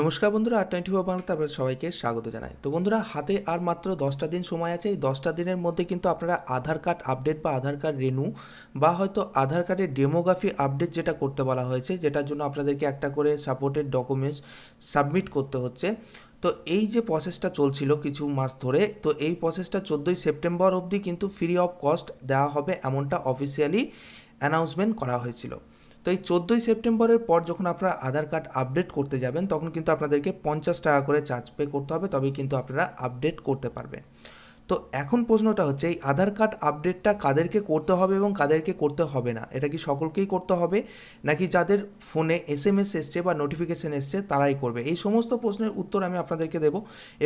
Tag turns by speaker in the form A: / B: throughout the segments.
A: নমস্কার বন্ধুরা আট টোয়েন্টি ফোর বাংলাতে আপনাদের সবাইকে স্বাগত জানাই তো বন্ধুরা হাতে আর মাত্র দশটা দিন সময় আছে এই দশটা দিনের মধ্যে কিন্তু আপনারা আধার কার্ড আপডেট বা আধার কার্ড রেনু বা হয়তো আধার কার্ডের ডেমোগ্রাফি আপডেট যেটা করতে বলা হয়েছে যেটার জন্য আপনাদেরকে একটা করে সাপোর্টেড ডকুমেন্টস সাবমিট করতে হচ্ছে তো এই যে প্রসেসটা চলছিল কিছু মাস ধরে তো এই প্রসেসটা চোদ্দোই সেপ্টেম্বর অবধি কিন্তু ফ্রি অফ কস্ট দেওয়া হবে এমনটা অফিসিয়ালি অ্যানাউন্সমেন্ট করা হয়েছিল তো এই চোদ্দোই সেপ্টেম্বরের পর যখন আপনারা আধার কার্ড আপডেট করতে যাবেন তখন কিন্তু আপনাদেরকে পঞ্চাশ টাকা করে চার্জ পে করতে হবে তবেই কিন্তু আপনারা আপডেট করতে পারবেন তো এখন প্রশ্নটা হচ্ছে এই আধার কার্ড আপডেটটা কাদেরকে করতে হবে এবং কাদেরকে করতে হবে না এটা কি সকলকেই করতে হবে নাকি যাদের ফোনে এস এম এস এসছে বা নোটিফিকেশান এসছে তারাই করবে এই সমস্ত প্রশ্নের উত্তর আমি আপনাদেরকে দেব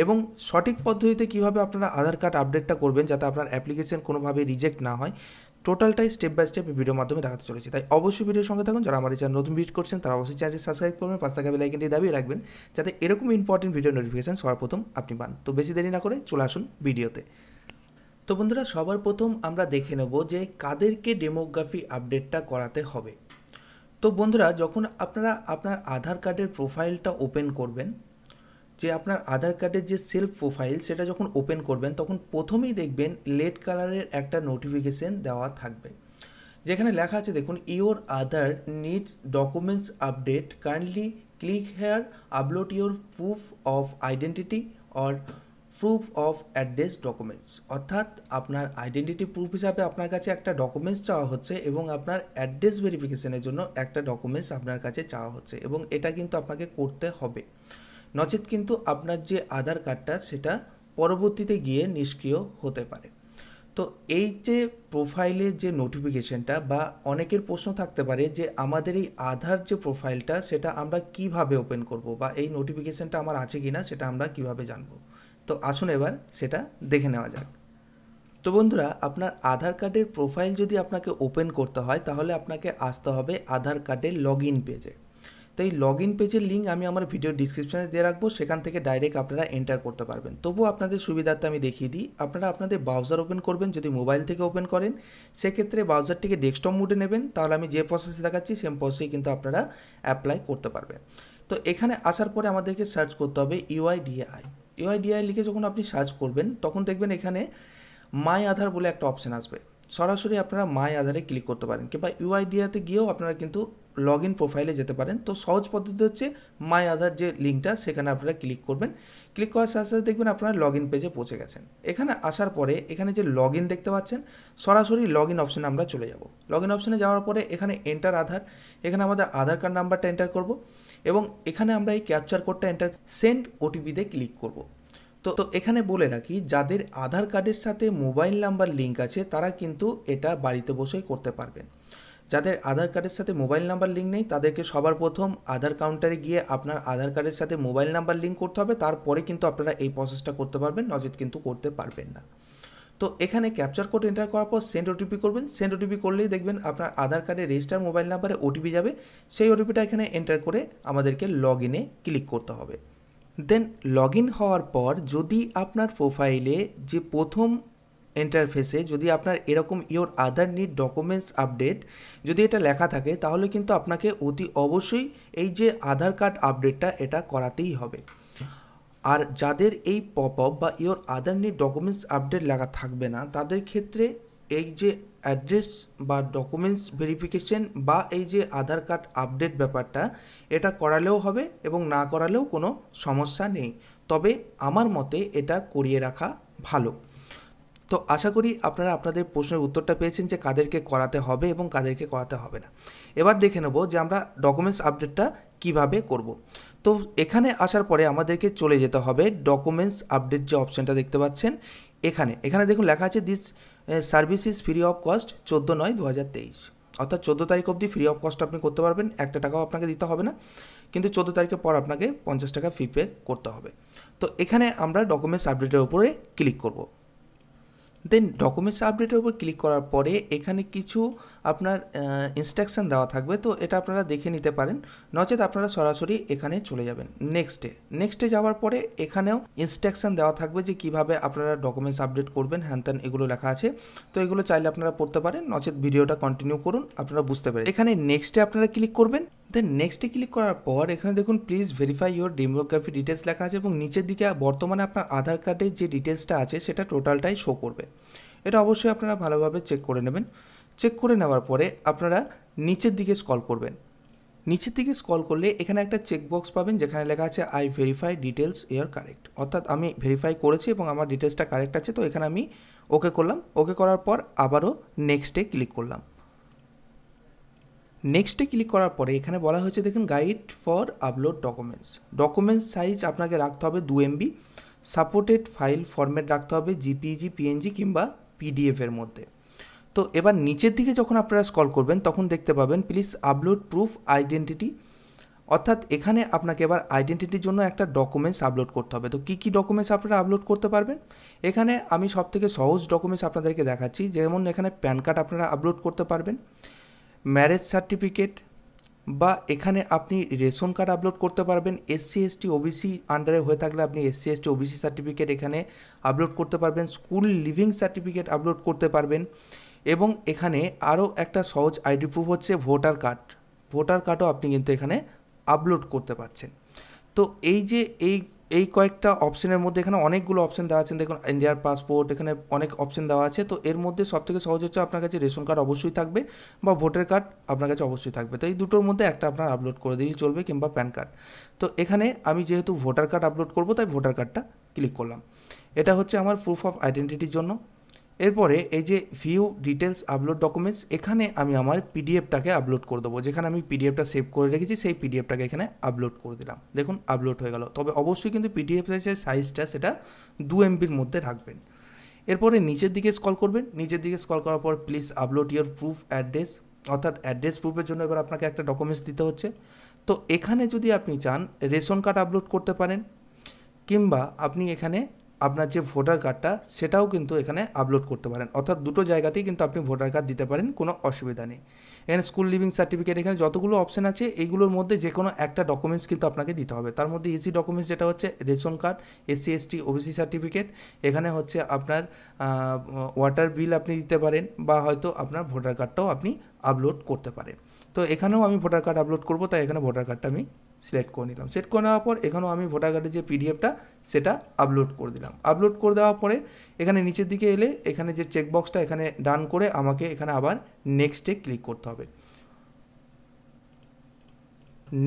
A: এবং সঠিক পদ্ধতিতে কিভাবে আপনারা আধার কার্ড আপডেটটা করবেন যাতে আপনার অ্যাপ্লিকেশন কোনোভাবে রিজেক্ট না হয় টোটালটাই স্টেপ বাই স্টেপ ভিডিওর মাধ্যমে দেখাতে চলেছি তাই অবশ্যই ভিডিওর সঙ্গে থাকুন যারা আমার চ্যানেল নতুন ভিজিট করছেন তারা অবশ্যই চ্যানেলটি সাবস্ক্রাইব করবেন পাঁচ টাকা বেলাইকেনটি দাবিয়ে রাখবেন যাতে এরকম ইম্পর্টেন্ট ভিডিও নোটিফিকেশান সবার প্রথম আপনি পান তো বেশি দেরি না করে চলে আসুন ভিডিওতে তো বন্ধুরা সবার প্রথম আমরা দেখে নেব যে কাদেরকে ডেমোগ্রাফি আপডেটটা করাতে হবে তো বন্ধুরা যখন আপনারা আপনার আধার কার্ডের প্রোফাইলটা ওপেন করবেন যে আপনার আধার কার্ডের যে সেলফ প্রোফাইল সেটা যখন ওপেন করবেন তখন প্রথমেই দেখবেন লেড কালারের একটা নোটিফিকেশন দেওয়া থাকবে যেখানে লেখা আছে দেখুন your Aadhaar needs documents update kindly click here upload your proof of identity or proof of address documents অর্থাৎ আপনার আইডেন্টিটি প্রুফ হিসাবে আপনার কাছে একটা ডকুমেন্টস চাওয়া হচ্ছে এবং আপনার অ্যাড্রেস ভেরিফিকেশানের জন্য একটা ডকুমেন্টস আপনার কাছে চাওয়া হচ্ছে এবং এটা কিন্তু আপনাকে করতে হবে নচেত কিন্তু আপনার যে আধার কার্ডটা সেটা পরবর্তীতে গিয়ে নিষ্ক্রিয় হতে পারে তো এই যে প্রোফাইলের যে নোটিফিকেশনটা বা অনেকের প্রশ্ন থাকতে পারে যে আমাদের এই আধার যে প্রোফাইলটা সেটা আমরা কিভাবে ওপেন করব বা এই নোটিফিকেশনটা আমার আছে কি না সেটা আমরা কিভাবে জানব তো আসুন এবার সেটা দেখে নেওয়া যাক তো বন্ধুরা আপনার আধার কার্ডের প্রোফাইল যদি আপনাকে ওপেন করতে হয় তাহলে আপনাকে আসতে হবে আধার কার্ডের লগ ইন পেজে তাই লগ ইন পেজের লিঙ্ক আমি আমার ভিডিও ডিসক্রিপশানে দিয়ে রাখবো সেখান থেকে ডাইরেক্ট আপনারা এন্টার করতে পারবেন তবুও আপনাদের সুবিধার্থে আমি দেখিয়ে দিই আপনারা আপনাদের ব্রাউজার ওপেন করবেন যদি মোবাইল থেকে ওপেন করেন সেক্ষেত্রে ব্রাউজারটিকে ডেস্কটপ মুডে নেবেন তাহলে আমি যে প্রসেসে দেখাচ্ছি সেম প্রসেসে কিন্তু আপনারা অ্যাপ্লাই করতে পারবেন তো এখানে আসার পরে আমাদেরকে সার্চ করতে হবে ইউআইডিআই ইউআইডিআই লিখে যখন আপনি সার্চ করবেন তখন দেখবেন এখানে মাই আধার বলে একটা অপশান আসবে সরাসরি আপনারা মাই আধারে ক্লিক করতে পারেন কিংবা ইউআইডিআতে গিয়েও আপনারা কিন্তু লগ ইন প্রোফাইলে যেতে পারেন তো সহজ পদ্ধতি হচ্ছে মাই আধার যে লিঙ্কটা সেখানে আপনারা ক্লিক করবেন ক্লিক করার সাথে সাথে দেখবেন আপনারা লগ ইন পেজে পৌঁছে গেছেন এখানে আসার পরে এখানে যে লগ ইন দেখতে পাচ্ছেন সরাসরি লগ ইন অপশানে আমরা চলে যাব লগ ইন অপশানে যাওয়ার পরে এখানে এন্টার আধার এখানে আমাদের আধার কার্ড নাম্বারটা এন্টার করব এবং এখানে আমরা এই ক্যাপচার কোডটা এন্টার সেন্ড ওটিপিতে ক্লিক করব তো তো এখানে বলে রাখি যাদের আধার কার্ডের সাথে মোবাইল নাম্বার লিঙ্ক আছে তারা কিন্তু এটা বাড়িতে বসেই করতে পারবেন যাদের আধার কার্ডের সাথে মোবাইল নাম্বার লিঙ্ক নেই তাদেরকে সবার প্রথম আধার কাউন্টারে গিয়ে আপনার আধার কার্ডের সাথে মোবাইল নাম্বার লিঙ্ক করতে হবে তারপরে কিন্তু আপনারা এই প্রসেসটা করতে পারবেন নজর কিন্তু করতে পারবেন না তো এখানে ক্যাপচার কোড এন্টার করার পর সেন্ড ওটিপি করবেন সেন্ড ওটিপি করলেই দেখবেন আপনার আধার কার্ডে রেজিস্টার মোবাইল নাম্বারে ওটিপি যাবে সেই ওটিপিটা এখানে এন্টার করে আমাদেরকে লগ ইনে ক্লিক করতে হবে দেন লগ ইন হওয়ার পর যদি আপনার প্রোফাইলে যে প্রথম ইন্টারফেসে যদি আপনার এরকম your Aadhaar need documents update যদি এটা লেখা থাকে তাহলে কিন্তু আপনাকে অতি অবশ্যই এই যে আধার কার্ড আপডেটটা এটা করাতেই হবে আর যাদের এই পপ আপ বা your Aadhaar need documents update লেখা থাকবে না তাদের ক্ষেত্রে এই যে অ্যাড্রেস বা ডকুমেন্টস ভেরিফিকেশন বা এই যে আধার কার্ড আপডেট ব্যাপারটা এটা করালেও হবে এবং না করালেও কোনো সমস্যা নেই তবে আমার মতে এটা করিয়ে রাখা ভালো তো আশা করি আপনারা আপনাদের প্রশ্নের উত্তরটা পেয়েছেন যে কাদেরকে করাতে হবে এবং কাদেরকে করাতে হবে না এবার দেখে নেব যে আমরা ডকুমেন্টস আপডেটটা কিভাবে করব। তো এখানে আসার পরে আমাদেরকে চলে যেতে হবে ডকুমেন্টস আপডেট যে অপশানটা দেখতে পাচ্ছেন এখানে এখানে দেখুন লেখা আছে this service free of cost চোদ্দো নয় দু হাজার তেইশ অর্থাৎ চোদ্দো তারিখ অবধি ফ্রি অফ কস্ট আপনি করতে পারবেন একটা টাকাও আপনাকে দিতে হবে না কিন্তু চোদ্দো তারিখের পর আপনাকে পঞ্চাশ টাকা ফি পে করতে হবে তো এখানে আমরা ডকুমেন্টস আপডেটের উপরে ক্লিক করব দেন ডকুমেন্টস আপডেটের উপর ক্লিক করার পরে এখানে কিছু আপনার ইনস্ট্রাকশান দেওয়া থাকবে তো এটা আপনারা দেখে নিতে পারেন নচেত আপনারা সরাসরি এখানে চলে যাবেন নেক্সটে নেক্সটে যাওয়ার পরে এখানেও ইনস্ট্রাকশান দেওয়া থাকবে যে কিভাবে আপনারা ডকুমেন্টস আপডেট করবেন হ্যান ত্যান এগুলো লেখা আছে তো এগুলো চাইলে আপনারা পড়তে পারেন নচেত ভিডিওটা কন্টিনিউ করুন আপনারা বুঝতে পারেন এখানে নেক্সটে আপনারা ক্লিক করবেন দেন নেক্সটে ক্লিক করার পর এখানে দেখুন please verify your demography details লেখা আছে এবং নিচের দিকে বর্তমানে আপনার আধার কার্ডের যে ডিটেলসটা আছে সেটা টোটালটাই শো করবে এটা অবশ্যই আপনারা ভালোভাবে চেক করে নেবেন চেক করে নেওয়ার পরে আপনারা নিচের দিকে স্কল করবেন নিচের দিকে স্কল করলে এখানে একটা চেকবক্স পাবেন যেখানে লেখা আছে I verify details are correct অর্থাৎ আমি ভেরিফাই করেছি এবং আমার ডিটেলসটা কারেক্ট আছে তো এখানে আমি ওকে করলাম ওকে করার পর আবারও নেক্সটে ক্লিক করলাম নেক্সটে ক্লিক করার পরে এখানে বলা হয়েছে দেখুন guide for upload documents documents size আপনাকে রাখতে হবে দু এমবি সাপোর্টেড ফাইল ফর্ম্যাট রাখতে হবে জিপিজি পিএনজি e কিংবা পিডিএফের মধ্যে তো এবার নিচের দিকে যখন আপনারা স্কল করবেন তখন দেখতে পাবেন প্লিজ আপলোড প্রুফ আইডেন্টিটি অর্থাৎ এখানে আপনাকে এবার আইডেন্টিটির জন্য একটা ডকুমেন্টস আপলোড করতে হবে তো কী কী ডকুমেন্টস আপনারা আপলোড করতে পারবেন এখানে আমি সব থেকে সহজ ডকুমেন্টস আপনাদেরকে দেখাচ্ছি যেমন এখানে প্যান কার্ড আপনারা আপলোড করতে পারবেন ম্যারেজ সার্টিফিকেট বা এখানে আপনি রেশন কার্ড আপলোড করতে পারবেন এসসি এসটি ওবিসি আন্ডারে হয়ে থাকলে আপনি এসসি এসটি ওবিসি সার্টিফিকেট এখানে আপলোড করতে পারবেন স্কুল লিভিং সার্টিফিকেট আপলোড করতে পারবেন এবং এখানে আরও একটা সহজ আইডি প্রুফ হচ্ছে ভোটার কার্ড ভোটার কার্ডও আপনি কিন্তু এখানে আপলোড করতে পারছেন তো এই যে এই এই কয়েকটা অপশনের মধ্যে এখানে অনেকগুলো অপশন দেওয়া আছে দেখুন ইন্ডিয়ার পাসপোর্ট এখানে অনেক অপশন দেওয়া আছে তো এর মধ্যে সবথেকে সহজ হচ্ছে আপনার কাছে রেশন কার্ড অবশ্যই থাকবে বা ভোটার কার্ড আপনার কাছে অবশ্যই থাকবে তো এই দুটোর মধ্যে একটা আপনার আপলোড করে দিলেই চলবে কিংবা প্যান কার্ড তো এখানে আমি যেহেতু ভোটার কার্ড আপলোড করব তাই ভোটার কার্ডটা ক্লিক করলাম এটা হচ্ছে আমার প্রুফ অফ আইডেন্টিটির জন্য এরপরে এই যে ভিউ ডিটেলস আপলোড ডকুমেন্টস এখানে আমি আমার পিডিএফটাকে আপলোড করে দেবো যেখানে আমি পিডিএফটা সেভ করে রেখেছি সেই পিডিএফটাকে এখানে আপলোড করে দিলাম দেখুন আপলোড হয়ে গেল তবে অবশ্যই কিন্তু পিডিএফ যে সাইজটা সেটা দু এমবির মধ্যে রাখবেন এরপরে নিচের দিকে স্কল করবেন নিচের দিকে স্কল করার পর please upload your proof address অর্থাৎ অ্যাড্রেস প্রুফের জন্য এবার আপনাকে একটা ডকুমেন্টস দিতে হচ্ছে তো এখানে যদি আপনি চান রেশন কার্ড আপলোড করতে পারেন কিংবা আপনি এখানে আপনার যে ভোটার কার্ডটা সেটাও কিন্তু এখানে আপলোড করতে পারেন অর্থাৎ দুটো জায়গাতেই কিন্তু আপনি ভোটার কার্ড দিতে পারেন কোনো অসুবিধা নেই এখানে স্কুল লিভিং সার্টিফিকেট এখানে যতগুলো অপশান আছে এইগুলোর মধ্যে যে কোনো একটা ডকুমেন্টস কিন্তু আপনাকে দিতে হবে তার মধ্যে এসি ডকুমেন্টস যেটা হচ্ছে ration card SC ST OBC certificate এখানে হচ্ছে আপনার ওয়াটার বিল আপনি দিতে পারেন বা হয়তো আপনার ভোটার কার্ডটাও আপনি আপলোড করতে পারেন তো এখানেও আমি ভোটার কার্ড আপলোড করব তাই এখানে ভোটার কার্ডটা আমি সিলেক্ট করে নিলাম সিলেক্ট করে নেওয়ার পর এখানেও আমি ভোটার কার্ডের যে পিডিএফটা সেটা আপলোড করে দিলাম আপলোড করে দেওয়ার পরে এখানে নিচের দিকে এলে এখানে যে চেকবক্সটা এখানে ডান করে আমাকে এখানে আবার নেক্সটে ক্লিক করতে হবে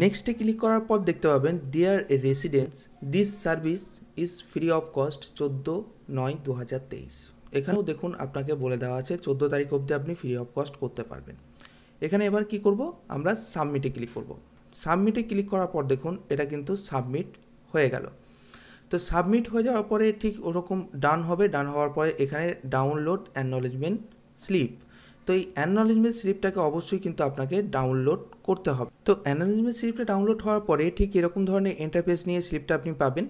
A: নেক্সটে ক্লিক করার পর দেখতে পাবেন there a residence this service is free of cost চোদ্দো নয় দু হাজার তেইশ এখানেও দেখুন আপনাকে বলে দেওয়া আছে চোদ্দো তারিখ অবধি আপনি ফ্রি অফ কস্ট করতে পারবেন এখানে এবার কি করব আমরা সাবমিটে ক্লিক করবো সাবমিটে ক্লিক করার পর দেখুন এটা কিন্তু সাবমিট হয়ে গেল তো সাবমিট হয়ে যাওয়ার পরে ঠিক ওরকম ডান হবে ডান হওয়ার পরে এখানে ডাউনলোড অ্যাকনোলেজমেন্ট স্লিপ তো এই অ্যাকনোলেজমেন্ট স্লিপটাকে অবশ্যই কিন্তু আপনাকে ডাউনলোড করতে হবে তো অ্যানলেজমেন্ট স্লিপটা ডাউনলোড হওয়ার পরে ঠিক এরকম ধরনের ইন্টারফেস নিয়ে স্লিপটা আপনি পাবেন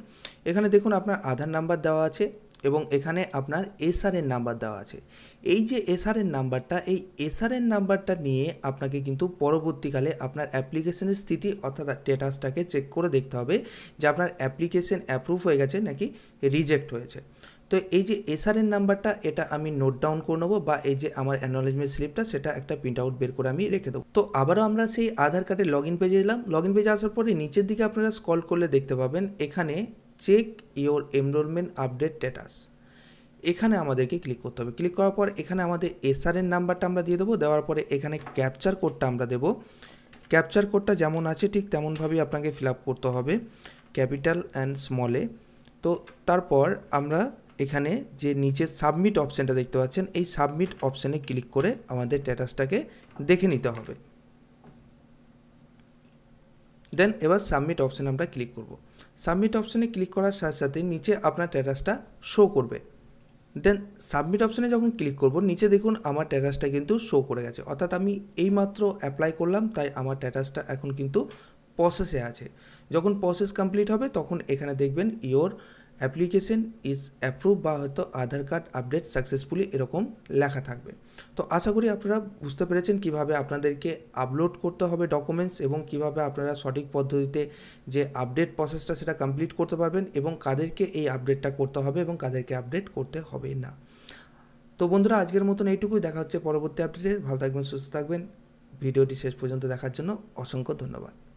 A: এখানে দেখুন আপনার আধার নাম্বার দেওয়া আছে এবং এখানে আপনার এসআরের নাম্বার দেওয়া আছে এই যে এসআরের নাম্বারটা এই এর নাম্বারটা নিয়ে আপনাকে কিন্তু পরবর্তীকালে আপনার অ্যাপ্লিকেশনের স্থিতি অর্থাৎ স্ট্যাটাসটাকে চেক করে দেখতে হবে যে আপনার অ্যাপ্লিকেশন অ্যাপ্রুভ হয়ে গেছে নাকি রিজেক্ট হয়েছে তো এই যে এসআরএন নাম্বারটা এটা আমি নোট ডাউন করে নেবো বা এই যে আমার অ্যানোলেজমেন্ট স্লিপটা সেটা একটা প্রিন্ট আউট বের করে আমি রেখে দেবো তো আবারও আমরা সেই আধার কার্ডে লগ ইন পেজে এলাম লগ ইন পেজে আসার পরে নিচের দিকে আপনারা স্কল করলে দেখতে পাবেন এখানে check your enrolment update status এখানে আমাদেরকে ক্লিক করতে হবে ক্লিক করার পর এখানে আমাদের এসআরএন নাম্বারটা আমরা দিয়ে দেবো দেওয়ার পরে এখানে ক্যাপচার কোডটা আমরা দেবো ক্যাপচার কোডটা যেমন আছে ঠিক তেমনভাবেই আপনাকে ফিল করতে হবে ক্যাপিটাল অ্যান্ড স্মলে তো তারপর আমরা এখানে যে নিচে সাবমিট অপশানটা দেখতে পাচ্ছেন এই সাবমিট অপশানে ক্লিক করে আমাদের স্ট্যাটাসটাকে দেখে নিতে হবে দেন এবার সাবমিট অপশান আমরা ক্লিক করবো সাবমিট অপশানে ক্লিক করার সাথে সাথে নিচে আপনার ট্যাটাসটা শো করবে দেন সাবমিট অপশানে যখন ক্লিক করব নিচে দেখুন আমার ট্যাটাসটা কিন্তু শো করে গেছে অর্থাৎ আমি এইমাত্র অ্যাপ্লাই করলাম তাই আমার ট্যাটাসটা এখন কিন্তু প্রসেসে আছে যখন প্রসেস কমপ্লিট হবে তখন এখানে দেখবেন ইয়োর অ্যাপ্লিকেশন ইজ অ্যাপ্রুভ বা হয়তো আধার কার্ড আপডেট সাকসেসফুলি এরকম লেখা থাকবে তো আশা করি আপনারা বুঝতে পেরেছেন কিভাবে আপনাদেরকে আপলোড করতে হবে ডকুমেন্টস এবং কিভাবে আপনারা সঠিক পদ্ধতিতে যে আপডেট প্রসেসটা সেটা কমপ্লিট করতে পারবেন এবং কাদেরকে এই আপডেটটা করতে হবে এবং কাদেরকে আপডেট করতে হবে না তো বন্ধুরা আজকের মতন এইটুকুই দেখা হচ্ছে পরবর্তী আপডেটে ভালো থাকবেন সুস্থ থাকবেন ভিডিওটি শেষ পর্যন্ত দেখার জন্য অসংখ্য ধন্যবাদ